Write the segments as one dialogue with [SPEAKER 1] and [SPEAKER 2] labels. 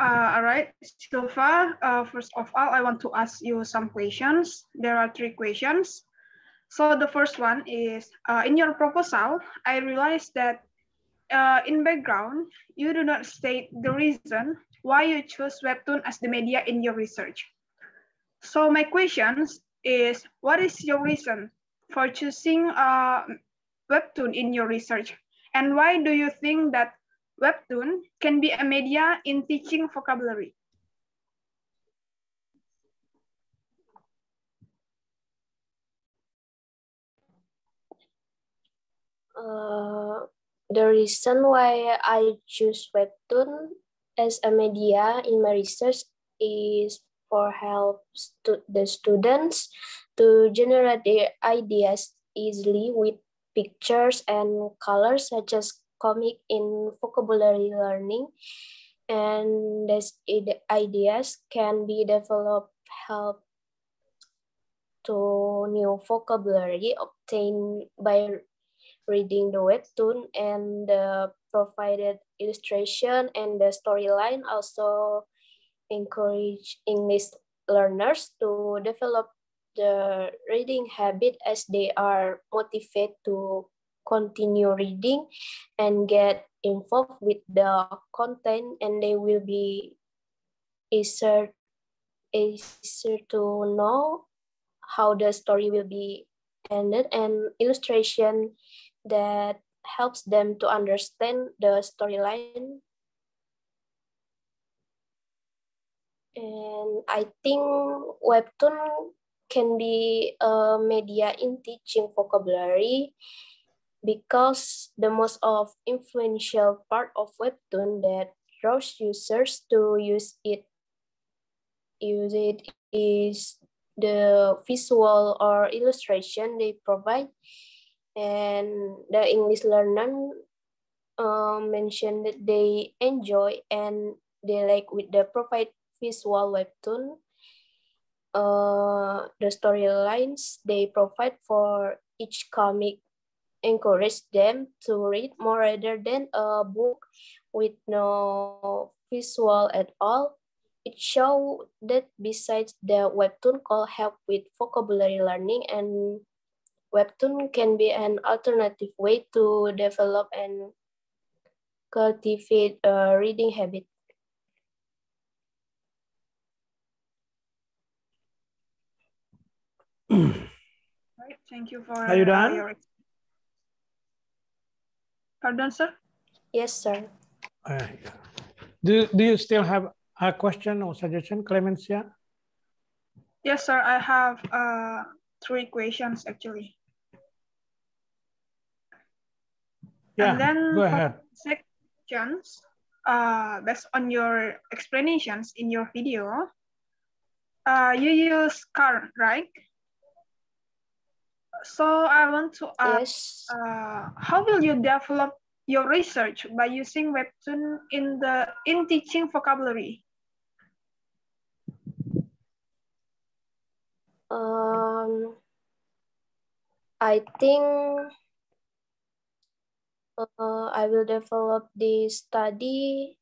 [SPEAKER 1] Uh, all right, so far, uh, first of all, I want to ask you some questions. There are three questions. So the first one is, uh, in your proposal, I realized that uh, in background, you do not state the reason why you choose Webtoon as the media in your research. So my question is, what is your reason for choosing uh, Webtoon in your research? And why do you think that webtoon can be a media in teaching vocabulary.
[SPEAKER 2] Uh, the reason why I choose webtoon as a media in my research is for help to the students to generate their ideas easily with pictures and colors such as comic in vocabulary learning and these ideas can be developed help to new vocabulary obtained by reading the webtoon and the provided illustration and the storyline also encourage English learners to develop the reading habit as they are motivated to continue reading and get involved with the content and they will be easier, easier to know how the story will be ended and illustration that helps them to understand the storyline and I think webtoon can be a media in teaching vocabulary because the most of influential part of webtoon that draws users to use it use it is the visual or illustration they provide and the english learner uh, mentioned that they enjoy and they like with the provide visual webtoon uh, the storylines they provide for each comic encourage them to read more rather than a book with no visual at all. It showed that besides the webtoon call help with vocabulary learning and webtoon can be an alternative way to develop and cultivate a reading habit.
[SPEAKER 1] thank you for Are you done? your Pardon, sir? Yes, sir.
[SPEAKER 3] Uh, do, do you still have a question or suggestion, Clemencia?
[SPEAKER 1] Yes, sir. I have uh, three questions, actually.
[SPEAKER 3] Yeah, and then go ahead.
[SPEAKER 1] Sections, uh, based on your explanations in your video, uh, you use car, right? so I want to ask, yes. uh, how will you develop your research by using webtoon in the in teaching vocabulary? Um,
[SPEAKER 2] I think uh, I will develop the study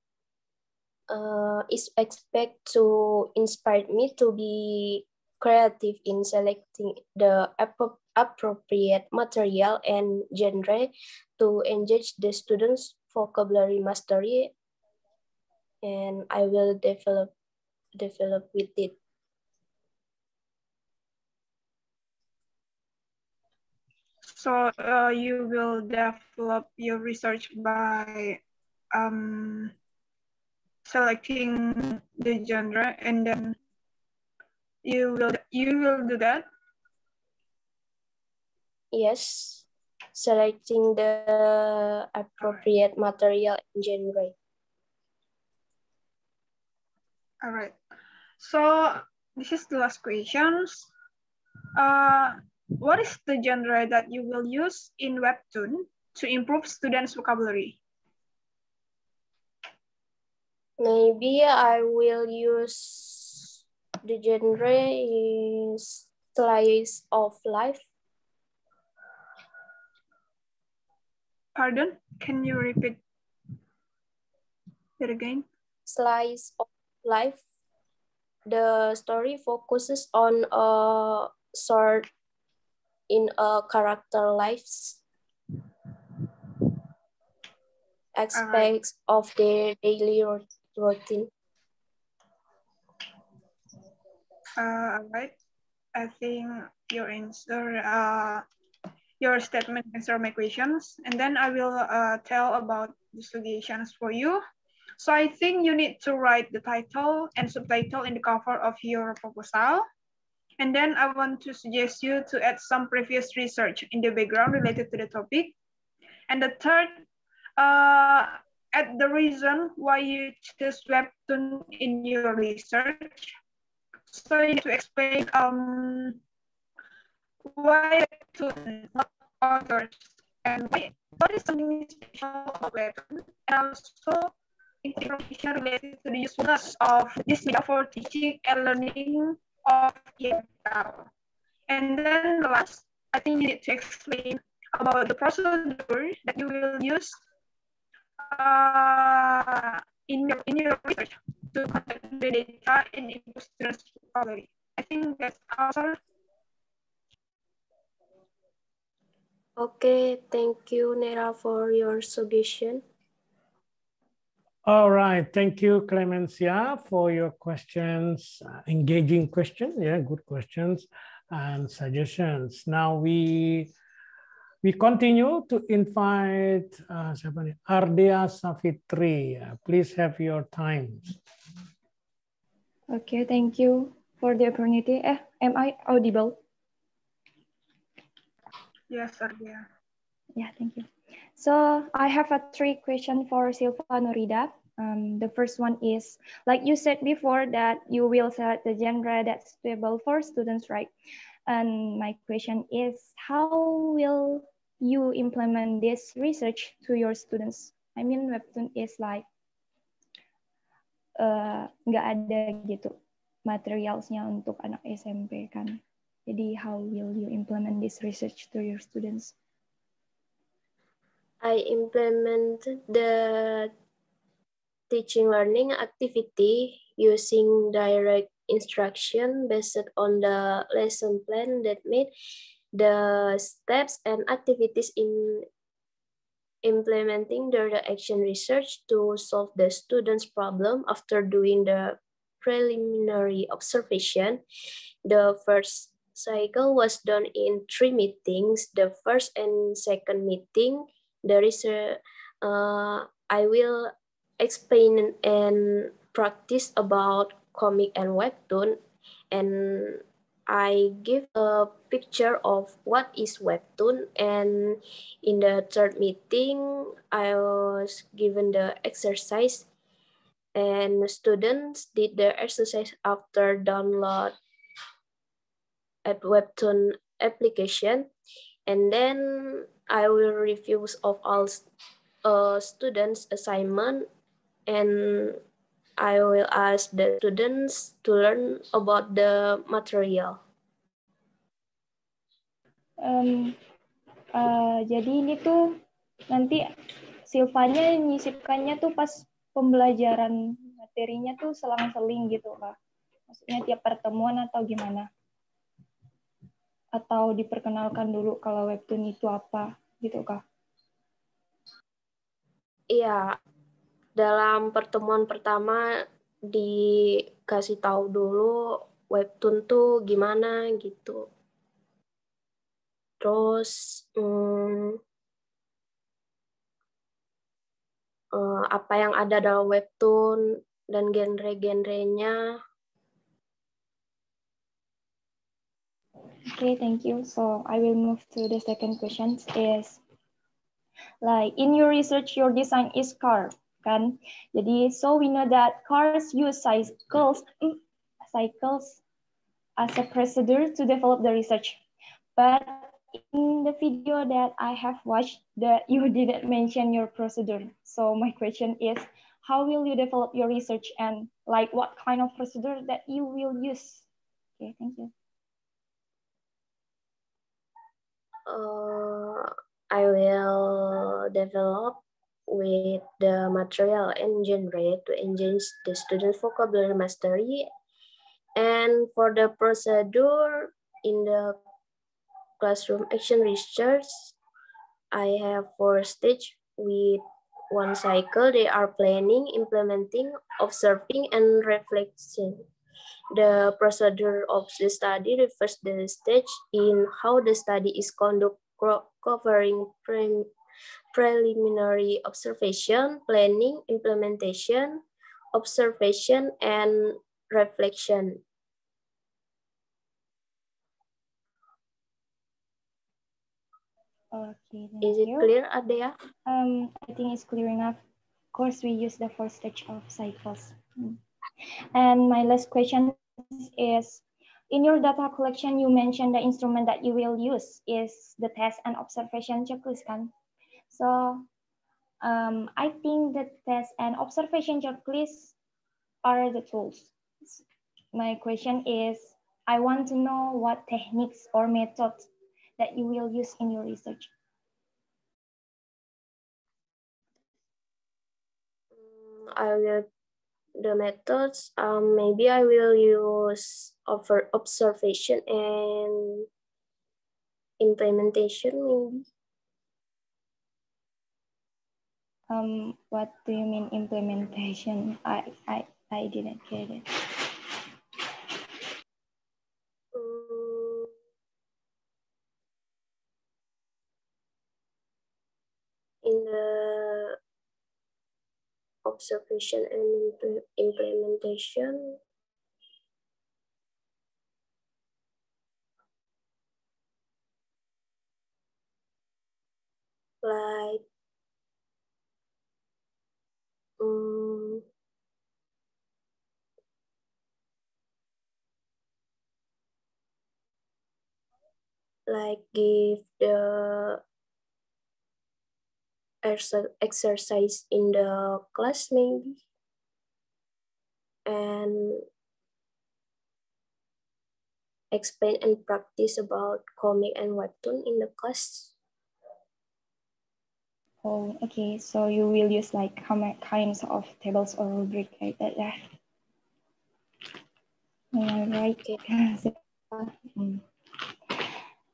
[SPEAKER 2] uh, is expect to inspire me to be creative in selecting the appropriate appropriate material and genre to engage the students' vocabulary mastery and I will develop
[SPEAKER 1] develop with it. So uh, you will develop your research by um, selecting the genre and then you will you will do that
[SPEAKER 2] Yes, selecting the appropriate material and genre. All
[SPEAKER 1] right. So this is the last questions. Uh, what is the genre that you will use in Webtoon to improve students' vocabulary?
[SPEAKER 2] Maybe I will use the genre is slice of
[SPEAKER 1] life Pardon? Can you repeat it again? Slice of life.
[SPEAKER 2] The story focuses on a sort in a character lives
[SPEAKER 1] aspects right. of their daily routine. Uh, all right. I think your answer uh, your statement answer my questions. And then I will uh, tell about the solutions for you. So I think you need to write the title and subtitle in the cover of your proposal. And then I want to suggest you to add some previous research in the background related to the topic. And the third, uh, add the reason why you choose Webtoon in your research. So you need to explain um, why to others and why what is something special and also information related to the usefulness of this media for teaching and learning of EML. And then the last, I think you need to explain about the procedure that you will use uh, in, your, in your research to collect the data and improve students' quality. I think that's also
[SPEAKER 2] Okay, thank you, Nera, for your suggestion.
[SPEAKER 3] All right, thank you, Clemencia, for your questions, uh, engaging questions. Yeah, good questions and suggestions. Now we we continue to invite uh, Ardea Savitri. Uh, please have your time.
[SPEAKER 4] Okay, thank you for the opportunity. Eh, am I audible?
[SPEAKER 1] Yes, Ardia.
[SPEAKER 4] Yeah, thank you. So I have a three question for Silva Norida. Um, the first one is, like you said before, that you will select the genre that's suitable for students, right? And my question is, how will you implement this research to your students? I mean, webtoon is like uh, uh, ada gitu materialsnya untuk anak SMP kan. Jadi, how will you implement this research to your students?
[SPEAKER 2] I implement the teaching learning activity using direct instruction based on the lesson plan that made the steps and activities in implementing the action research to solve the students' problem after doing the preliminary observation. The first cycle was done in three meetings. The first and second meeting, there is a, uh, I will explain and practice about comic and webtoon and I give a picture of what is webtoon and in the third meeting I was given the exercise and students did the exercise after download app webtoon application and then I will refuse of all uh, students assignment and I will ask the students to learn about the material.
[SPEAKER 4] Um, uh, jadi ini tuh nanti Silvanya nyisipkannya tuh pas pembelajaran materinya tuh selang-seling gitu kak. Maksudnya tiap pertemuan atau gimana? atau diperkenalkan dulu kalau webtoon itu apa gitu kak?
[SPEAKER 2] Iya, dalam pertemuan pertama dikasih tahu dulu webtoon tuh gimana gitu. Terus hmm, eh, apa yang ada dalam webtoon dan genre-genrenya
[SPEAKER 4] Okay, thank you. So I will move to the second question is like in your research, your design is car kan. Jadi so we know that cars use cycles mm, cycles as a procedure to develop the research. But in the video that I have watched, that you didn't mention your procedure. So my question is, how will you develop your research and like what kind of procedure that you will use? Okay, thank you.
[SPEAKER 2] uh, I will develop with the material and generate to engage the student vocabulary mastery. And for the procedure in the classroom action research, I have four stage with one cycle. They are planning, implementing, observing, and reflection. The procedure of the study refers the stage in how the study is conducted, covering pre preliminary observation, planning, implementation, observation, and reflection.
[SPEAKER 4] Okay, Is it you. clear, Adea? Um, I think it's clear enough. Of course, we use the four stage of cycles. Mm. And my last question is, in your data collection, you mentioned the instrument that you will use is the test and observation checklist. Kan? So um, I think the test and observation checklist are the tools. My question is, I want to know what techniques or methods that you will use in your research. Mm,
[SPEAKER 2] I will the methods, um, maybe I will use offer observation and implementation maybe.
[SPEAKER 4] Um, what do you mean implementation? I, I, I didn't get it.
[SPEAKER 2] observation and implementation. Like um, like give the exercise in the class maybe and explain and practice about comic and webtoon in the class.
[SPEAKER 4] Oh, okay. So you will use like how many kinds of tables or rubric like that, yeah? All right. Okay.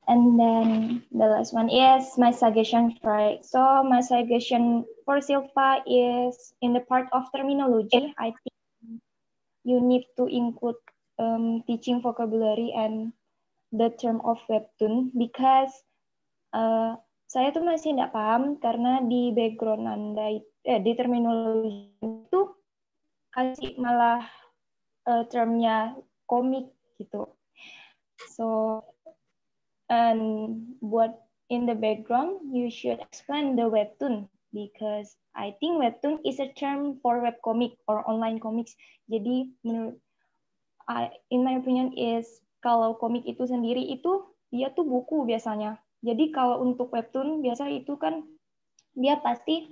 [SPEAKER 4] And then the last one is my suggestion, right? So my suggestion for Silva is in the part of terminology, I think you need to include um, teaching vocabulary and the term of webtoon because uh, saya tuh masih tidak paham karena di background Anda eh, di terminologi itu kasih malah uh, termnya komik gitu. So And what in the background, you should explain the webtoon because I think webtoon is a term for web comic or online comics. Jadi menurut I, in my opinion is kalau komik itu sendiri itu dia tuh buku biasanya. Jadi kalau untuk webtoon biasa itu kan dia pasti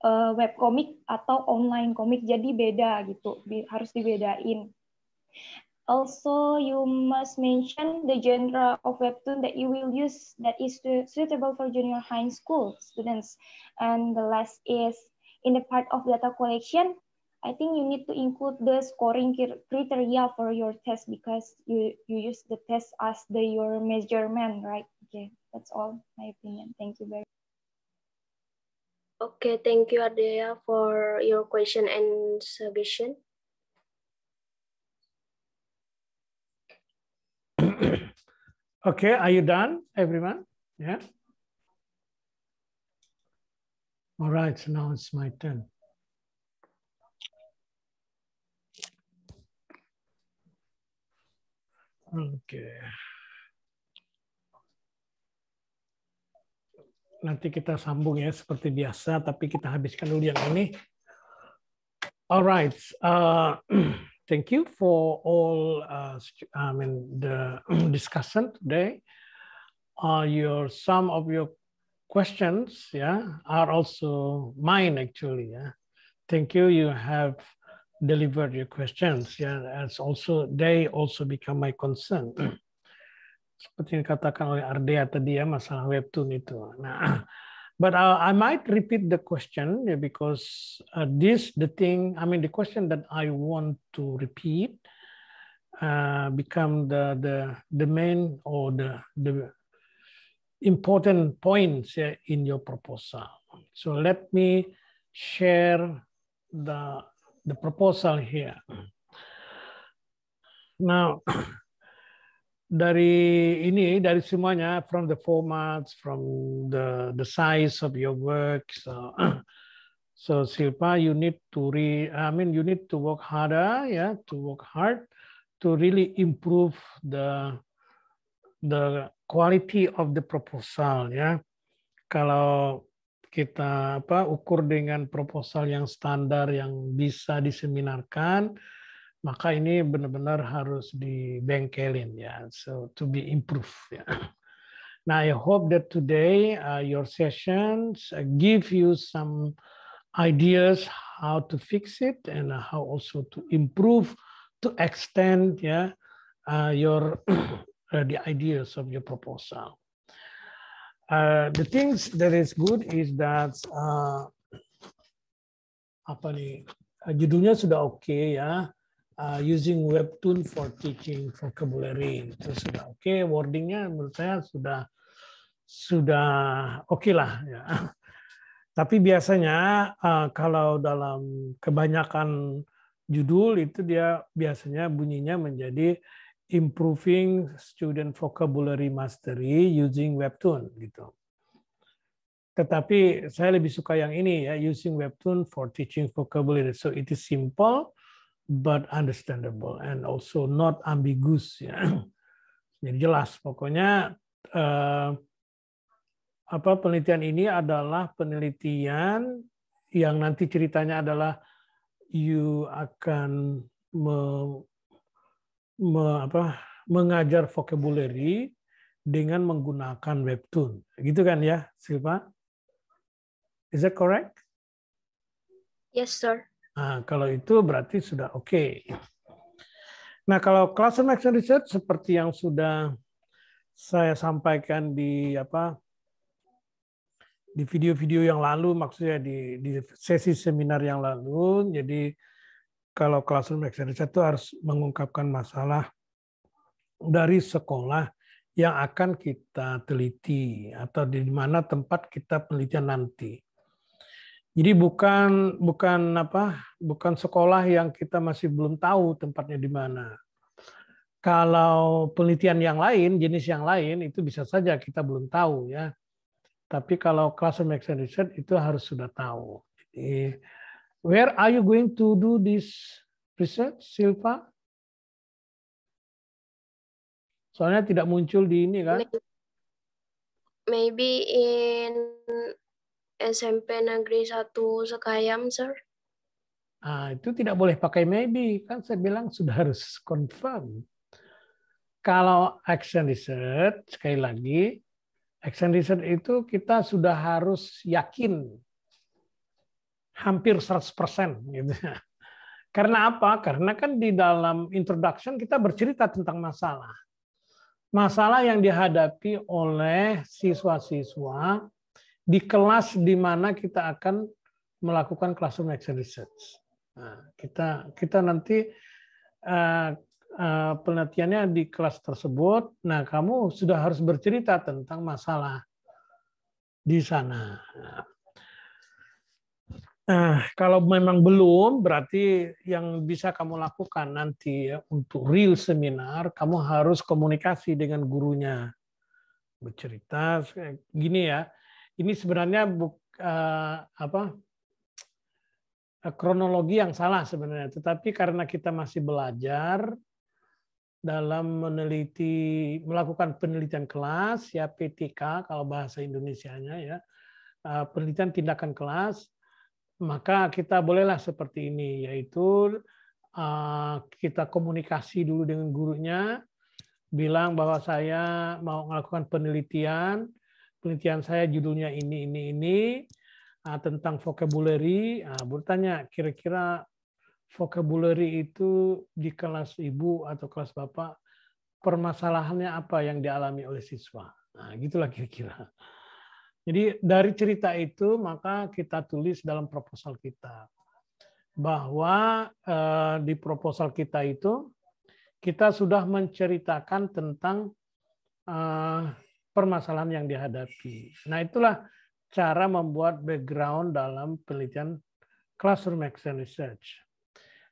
[SPEAKER 4] uh, webcomic atau online komik jadi beda gitu, harus dibedain. Also, you must mention the genre of webtoon that you will use that is suitable for junior high school students. And the last is in the part of data collection, I think you need to include the scoring criteria for your test because you, you use the test as the your measurement, right? Okay, that's all my opinion. Thank you very much.
[SPEAKER 2] Okay, thank you, Adea, for your question and suggestion.
[SPEAKER 3] okay, are you done, everyone? Yeah. All right, so now it's my turn. Okay. Nanti kita sambung ya seperti biasa, tapi kita habiskan dulu yang ini. Alright. Uh, Thank you for all uh, I mean, the discussion today. Uh, your some of your questions, yeah, are also mine actually. Yeah, thank you. You have delivered your questions. Yeah, as also they also become my concern. Seperti yang dikatakan oleh Ardea tadi ya masalah webtoon itu. Nah, But uh, I might repeat the question because uh, this, the thing, I mean, the question that I want to repeat uh, become the, the, the main or the, the important points in your proposal. So let me share the, the proposal here. Now, dari ini dari semuanya from the formats from the the size of your work so so Silpa you need to re I mean you need to work harder yeah to work hard to really improve the the quality of the proposal ya yeah. kalau kita apa ukur dengan proposal yang standar yang bisa diseminarkan maka ini benar-benar harus dibengkelin ya so to be improved ya Now I hope that today uh, your sessions uh, give you some ideas how to fix it and how also to improve to extend yeah uh, your uh, the ideas of your proposal. Uh, the things that is good is that apa nih judulnya sudah oke okay, ya uh, using webtoon for teaching vocabulary itu sudah oke okay. wordingnya menurut saya sudah sudah oke okay lah ya tapi biasanya uh, kalau dalam kebanyakan judul itu dia biasanya bunyinya menjadi improving student vocabulary mastery using webtoon gitu tetapi saya lebih suka yang ini ya using webtoon for teaching vocabulary so it is simple but understandable and also not ambiguous ya. Jadi jelas pokoknya eh, apa penelitian ini adalah penelitian yang nanti ceritanya adalah you akan me, me, apa, mengajar vocabulary dengan menggunakan webtoon. Gitu kan ya, Silva? Is that correct? Yes, sir. Nah, kalau itu berarti sudah oke. Okay. Nah, kalau classroom action research seperti yang sudah saya sampaikan di apa di video-video yang lalu maksudnya di, di sesi seminar yang lalu. Jadi kalau classroom action research itu harus mengungkapkan masalah dari sekolah yang akan kita teliti atau di mana tempat kita penelitian nanti. Jadi bukan bukan apa? Bukan sekolah yang kita masih belum tahu tempatnya di mana. Kalau penelitian yang lain, jenis yang lain itu bisa saja kita belum tahu ya. Tapi kalau classroom action research itu harus sudah tahu. Jadi, where are you going to do this research, Silva? Soalnya tidak muncul di ini kan?
[SPEAKER 2] Maybe in SMP Negeri 1 Sekayam, Sir?
[SPEAKER 3] Ah, itu tidak boleh pakai maybe. Kan saya bilang sudah harus confirm. Kalau action research, sekali lagi, action research itu kita sudah harus yakin hampir 100% gitu. Karena apa? Karena kan di dalam introduction kita bercerita tentang masalah. Masalah yang dihadapi oleh siswa-siswa di kelas di mana kita akan melakukan classroom action research. Nah, kita kita nanti uh, uh, penelitiannya di kelas tersebut. Nah, kamu sudah harus bercerita tentang masalah di sana. Nah, kalau memang belum, berarti yang bisa kamu lakukan nanti ya, untuk real seminar, kamu harus komunikasi dengan gurunya, bercerita eh, gini ya ini sebenarnya buk, uh, apa eh, kronologi yang salah sebenarnya. Tetapi karena kita masih belajar dalam meneliti, melakukan penelitian kelas, ya PTK kalau bahasa Indonesianya ya, eh, penelitian tindakan kelas, maka kita bolehlah seperti ini, yaitu kita komunikasi dulu dengan gurunya, bilang bahwa saya mau melakukan penelitian, penelitian saya judulnya ini ini ini uh, tentang vocabulary. Uh, ah, bertanya kira-kira vocabulary itu di kelas ibu atau kelas bapak permasalahannya apa yang dialami oleh siswa. Nah, gitulah kira-kira. Jadi dari cerita itu maka kita tulis dalam proposal kita bahwa uh, di proposal kita itu kita sudah menceritakan tentang uh, permasalahan yang dihadapi. Nah, itulah cara membuat background dalam penelitian classroom action research.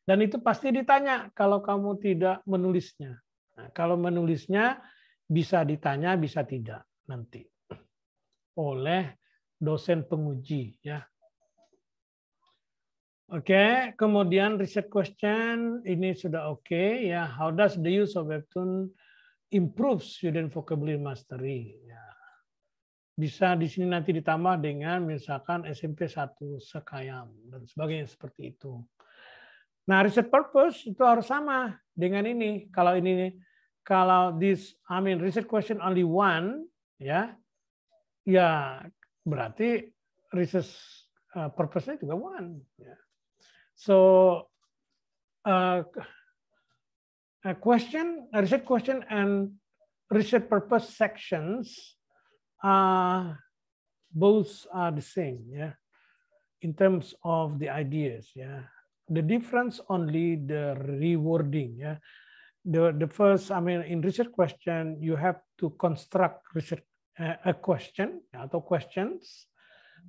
[SPEAKER 3] Dan itu pasti ditanya kalau kamu tidak menulisnya. Nah, kalau menulisnya bisa ditanya, bisa tidak nanti oleh dosen penguji ya. Oke, kemudian riset question ini sudah oke okay, ya. How does the use of webtoon improve student vocabulary mastery. Ya. Bisa di sini nanti ditambah dengan misalkan SMP 1 sekayam dan sebagainya seperti itu. Nah, research purpose itu harus sama dengan ini. Kalau ini kalau this I mean research question only one ya. Ya, berarti research uh, purpose-nya juga one ya. So uh, a question, a research question and research purpose sections are uh, both are the same, yeah, in terms of the ideas, yeah. The difference only the rewarding, yeah. The, the first, I mean, in research question, you have to construct research uh, a question, other questions.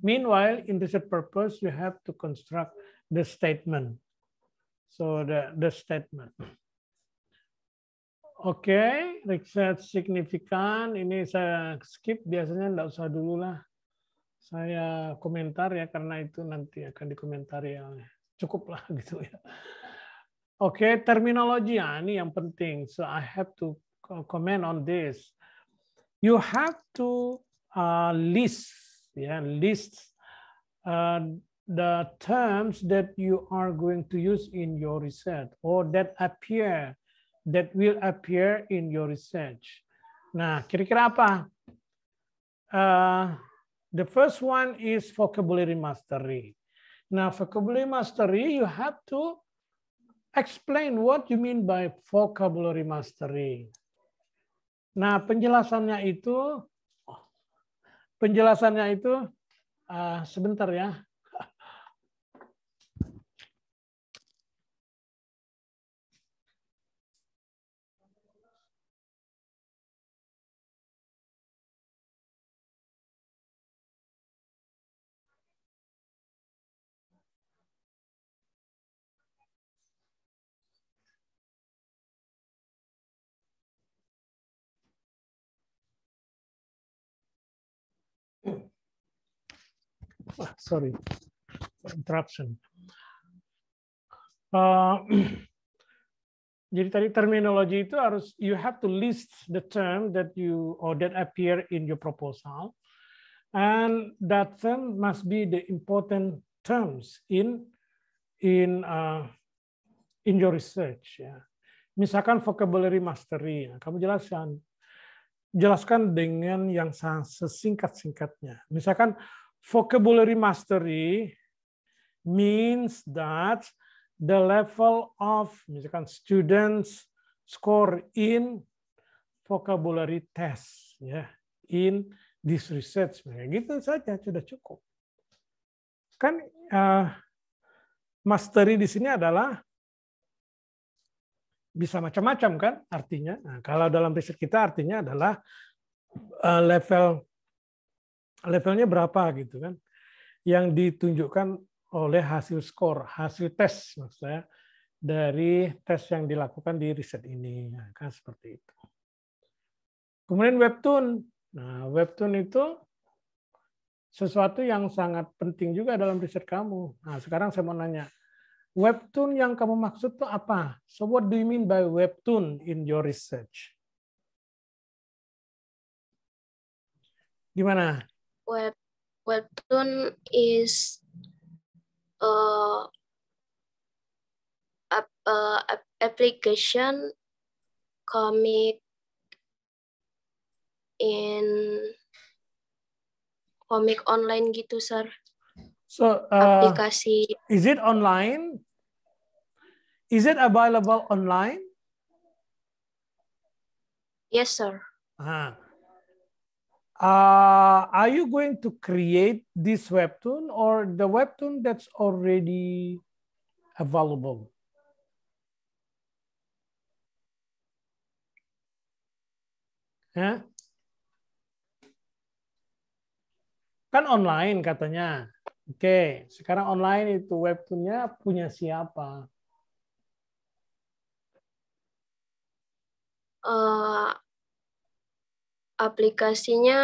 [SPEAKER 3] Meanwhile, in research purpose, you have to construct the statement. So the, the statement. Oke, okay, riset signifikan. Ini saya skip, biasanya tidak usah dulu lah. Saya komentar ya, karena itu nanti akan dikomentari yang Cukup lah gitu ya. Oke, okay, terminologi ya, ini yang penting. So I have to comment on this. You have to uh, list, ya, yeah, list uh, the terms that you are going to use in your research or that appear that will appear in your research. Nah, kira-kira apa? Uh, the first one is vocabulary mastery. Now, nah, vocabulary mastery, you have to explain what you mean by vocabulary mastery. Nah, penjelasannya itu, penjelasannya itu, uh, sebentar ya, sorry interruption. Uh, jadi tadi terminologi itu harus you have to list the term that you or that appear in your proposal, and that term must be the important terms in in uh, in your research. Ya. Misalkan vocabulary mastery, ya. kamu jelaskan jelaskan dengan yang sangat sesingkat-singkatnya. Misalkan vocabulary mastery means that the level of misalkan students score in vocabulary test ya in this research nah, gitu saja sudah cukup kan uh, mastery di sini adalah bisa macam-macam kan artinya. Nah, kalau dalam riset kita artinya adalah eh, level levelnya berapa gitu kan yang ditunjukkan oleh hasil skor, hasil tes maksud saya dari tes yang dilakukan di riset ini nah, kan seperti itu. Kemudian webtoon. Nah, webtoon itu sesuatu yang sangat penting juga dalam riset kamu. Nah, sekarang saya mau nanya, webtoon yang kamu maksud itu apa? So what do you mean by webtoon in your research? Gimana?
[SPEAKER 2] web webtoon is uh, a, uh, application comic in comic online gitu, sir. So uh, aplikasi.
[SPEAKER 3] Is it online? Is it available online? Yes, sir. -huh uh, are you going to create this webtoon or the webtoon that's already available? Huh? Kan online katanya. Oke, okay. sekarang online itu webtoonnya punya siapa?
[SPEAKER 2] Uh, aplikasinya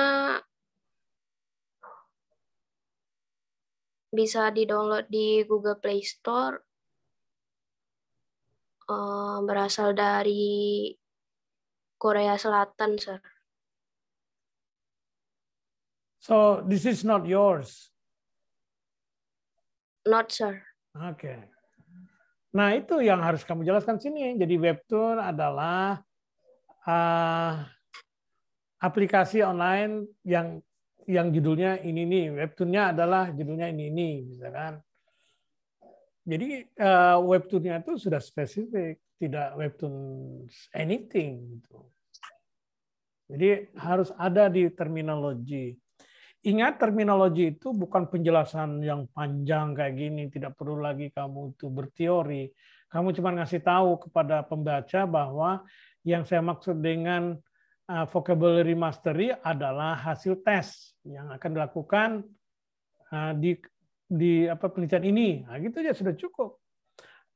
[SPEAKER 2] bisa di-download di Google Play Store. Eh, berasal dari Korea Selatan, sir.
[SPEAKER 3] So this is not yours. Not, sir. Oke. Okay. Nah itu yang harus kamu jelaskan sini. Jadi webtoon adalah uh, aplikasi online yang yang judulnya ini nih webtoonnya adalah judulnya ini ini misalkan gitu jadi uh, webtoonnya itu sudah spesifik tidak webtoon anything gitu jadi harus ada di terminologi ingat terminologi itu bukan penjelasan yang panjang kayak gini tidak perlu lagi kamu itu berteori kamu cuma ngasih tahu kepada pembaca bahwa yang saya maksud dengan Eh, vocabulary mastery adalah hasil tes yang akan dilakukan eh, di di apa penelitian ini. Nah, gitu aja sudah cukup.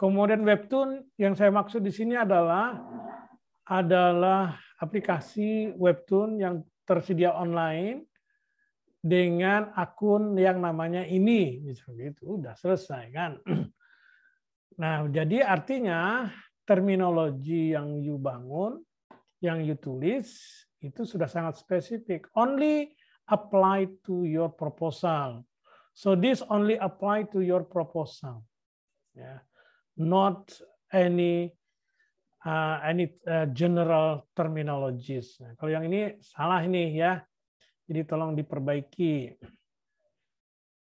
[SPEAKER 3] Kemudian webtoon yang saya maksud di sini adalah adalah aplikasi webtoon yang tersedia online dengan akun yang namanya ini misalnya gitu udah selesai kan. Nah, jadi artinya terminologi yang you bangun yang you tulis itu sudah sangat spesifik. Only apply to your proposal. So this only apply to your proposal. Yeah. Not any uh, any uh, general terminologies. Nah, kalau yang ini salah nih ya. Jadi tolong diperbaiki.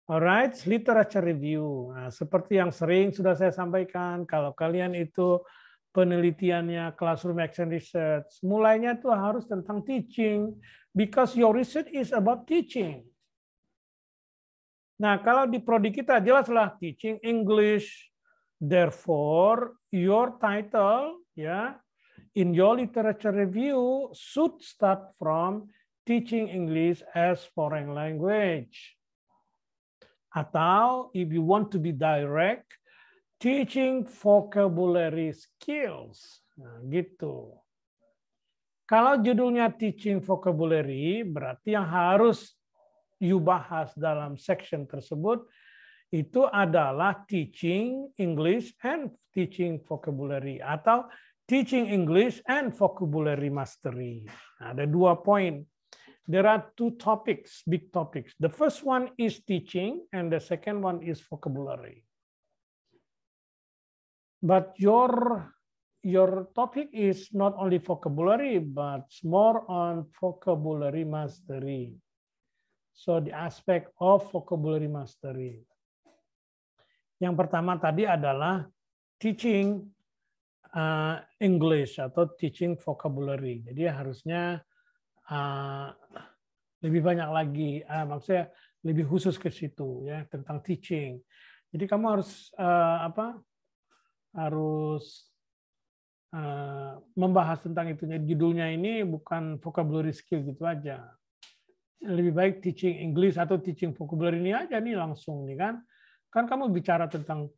[SPEAKER 3] Alright, literature review. Nah, seperti yang sering sudah saya sampaikan, kalau kalian itu penelitiannya classroom action research. Mulainya itu harus tentang teaching because your research is about teaching. Nah, kalau di prodi kita jelaslah teaching English. Therefore, your title ya in your literature review should start from teaching English as foreign language. Atau if you want to be direct, teaching vocabulary skills. Nah, gitu. Kalau judulnya teaching vocabulary, berarti yang harus you bahas dalam section tersebut itu adalah teaching English and teaching vocabulary atau teaching English and vocabulary mastery. Nah, ada dua poin. There are two topics, big topics. The first one is teaching and the second one is vocabulary. But your your topic is not only vocabulary, but more on vocabulary mastery. So the aspect of vocabulary mastery. Yang pertama tadi adalah teaching uh, English atau teaching vocabulary. Jadi harusnya uh, lebih banyak lagi, uh, maksudnya lebih khusus ke situ ya tentang teaching. Jadi kamu harus uh, apa? harus uh, membahas tentang itu. Jadi judulnya ini bukan vocabulary skill gitu aja. Lebih baik teaching English atau teaching vocabulary ini aja nih langsung nih kan. Kan kamu bicara tentang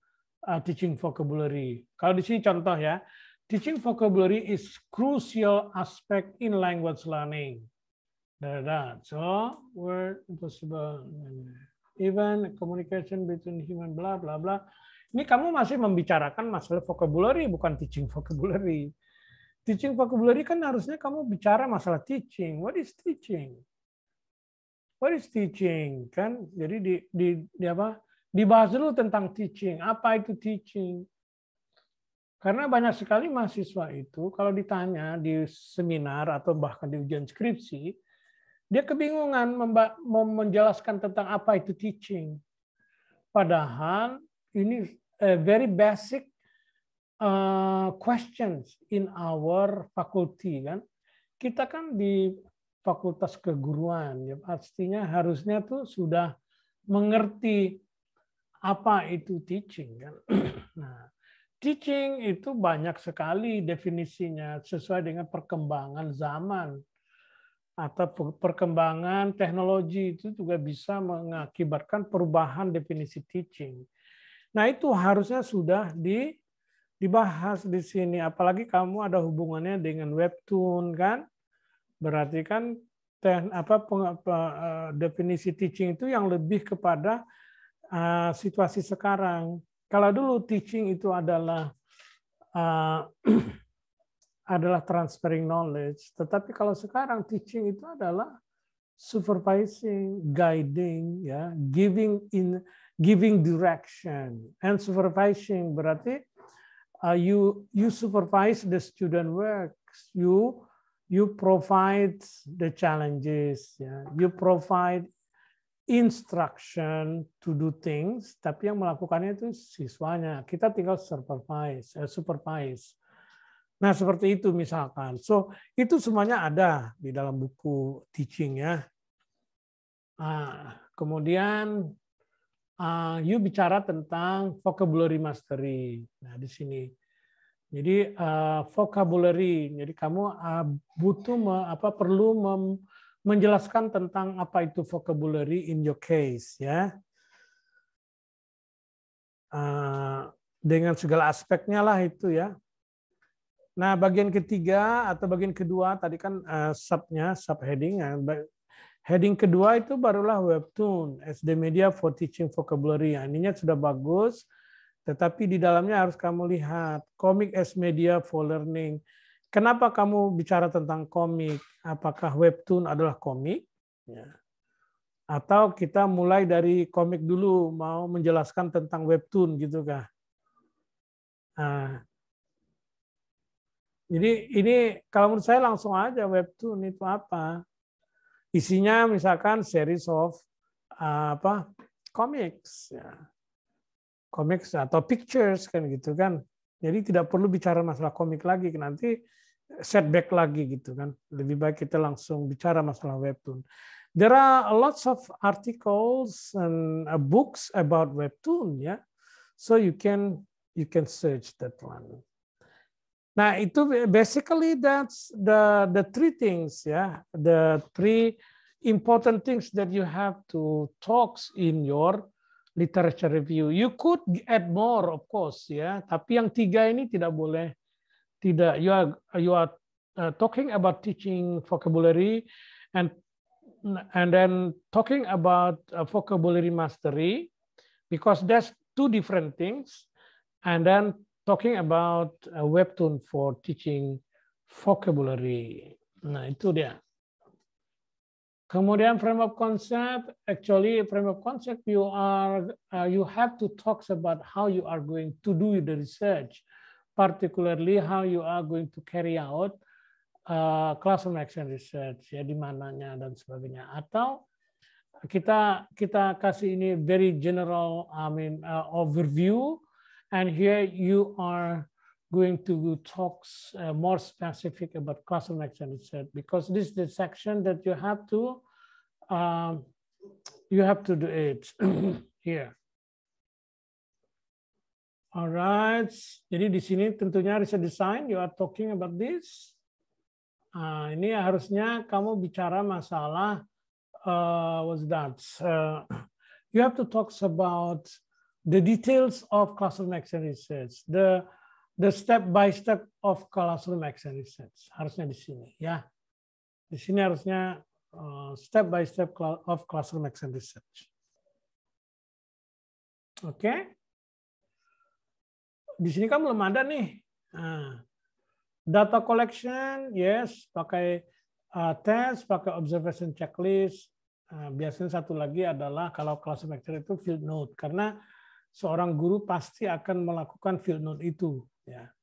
[SPEAKER 3] uh, teaching vocabulary. Kalau di sini contoh ya, teaching vocabulary is crucial aspect in language learning. Da, So, word impossible. Even communication between human, blah, blah, blah. Ini kamu masih membicarakan masalah vocabulary, bukan teaching vocabulary. Teaching vocabulary kan harusnya kamu bicara masalah teaching. What is teaching? What is teaching? Kan jadi di, di, di apa? Dibahas dulu tentang teaching. Apa itu teaching? Karena banyak sekali mahasiswa itu kalau ditanya di seminar atau bahkan di ujian skripsi, dia kebingungan menjelaskan tentang apa itu teaching. Padahal ini very basic uh, questions in our faculty kan. Kita kan di fakultas keguruan ya pastinya harusnya tuh sudah mengerti apa itu teaching kan. Nah, teaching itu banyak sekali definisinya sesuai dengan perkembangan zaman atau perkembangan teknologi itu juga bisa mengakibatkan perubahan definisi teaching. Nah, itu harusnya sudah di dibahas di sini. Apalagi kamu ada hubungannya dengan webtoon kan? Berarti kan ten, apa, peng, apa eh, definisi teaching itu yang lebih kepada uh, situasi sekarang. Kalau dulu teaching itu adalah uh, adalah transferring knowledge, tetapi kalau sekarang teaching itu adalah supervising, guiding, ya, giving in giving direction and supervising berarti uh, you you supervise the student works you you provide the challenges ya. you provide instruction to do things tapi yang melakukannya itu siswanya kita tinggal supervise uh, supervise nah seperti itu misalkan so itu semuanya ada di dalam buku teaching ya nah, kemudian uh, you bicara tentang vocabulary mastery. Nah, di sini. Jadi uh, vocabulary, jadi kamu uh, butuh me, apa perlu mem, menjelaskan tentang apa itu vocabulary in your case ya. Uh, dengan segala aspeknya lah itu ya. Nah, bagian ketiga atau bagian kedua tadi kan uh, subnya subheading. Heading kedua itu barulah webtoon, SD Media for Teaching Vocabulary. Ininya sudah bagus, tetapi di dalamnya harus kamu lihat komik S Media for Learning. Kenapa kamu bicara tentang komik? Apakah webtoon adalah komik? Ya. Atau kita mulai dari komik dulu, mau menjelaskan tentang webtoon gitu kah? Nah, jadi ini kalau menurut saya langsung aja webtoon itu apa? Isinya misalkan series of uh, apa comics, ya. comics atau pictures kan gitu kan. Jadi tidak perlu bicara masalah komik lagi nanti setback lagi gitu kan. Lebih baik kita langsung bicara masalah webtoon. There are lots of articles and uh, books about webtoon ya. Yeah? So you can you can search that one. Nah, itu basically that's the the three things ya, yeah? the three important things that you have to talks in your literature review. You could add more of course ya, yeah? tapi yang tiga ini tidak boleh tidak you are you are uh, talking about teaching vocabulary and and then talking about uh, vocabulary mastery because that's two different things and then talking about a webtoon for teaching vocabulary. Nah, itu dia. Kemudian frame of concept, actually frame of concept you are uh, you have to talk about how you are going to do the research, particularly how you are going to carry out uh, classroom action research ya di mananya dan sebagainya atau kita kita kasih ini very general I mean uh, overview And here you are going to talk uh, more specific about classroom action research because this is the section that you have to um, you have to do it here. Alright, jadi di sini tentunya riset design, you are talking about this. Ah, ini harusnya kamu bicara masalah uh, what's that? Uh, you have to talk about the details of classroom action research, the the step by step of classroom action research harusnya di sini ya. Di sini harusnya uh, step by step of classroom action research. Oke. Okay? Di sini kan belum ada nih. Nah, data collection, yes, pakai uh, test, pakai observation checklist. Uh, biasanya satu lagi adalah kalau classroom action itu field note karena seorang guru pasti akan melakukan field note itu. Ya.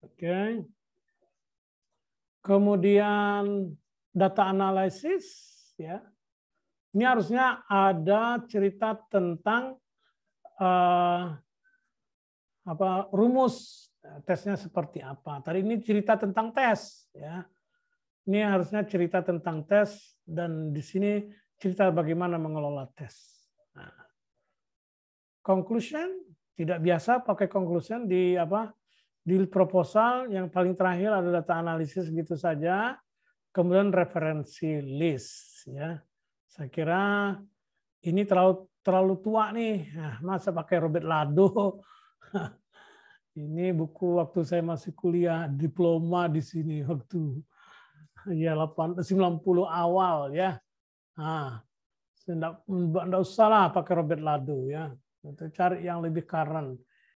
[SPEAKER 3] Oke. Okay. Kemudian data analisis, ya. Ini harusnya ada cerita tentang uh, apa rumus ya, tesnya seperti apa. Tadi ini cerita tentang tes, ya. Ini harusnya cerita tentang tes dan di sini cerita bagaimana mengelola tes. Nah, conclusion tidak biasa pakai conclusion di apa di proposal yang paling terakhir ada data analisis gitu saja kemudian referensi list ya saya kira ini terlalu terlalu tua nih nah, masa pakai Robert Lado ini buku waktu saya masih kuliah diploma di sini waktu ya 8, 90 awal ya nah, tidak, tidak usah lah pakai Robert Lado ya cari yang lebih current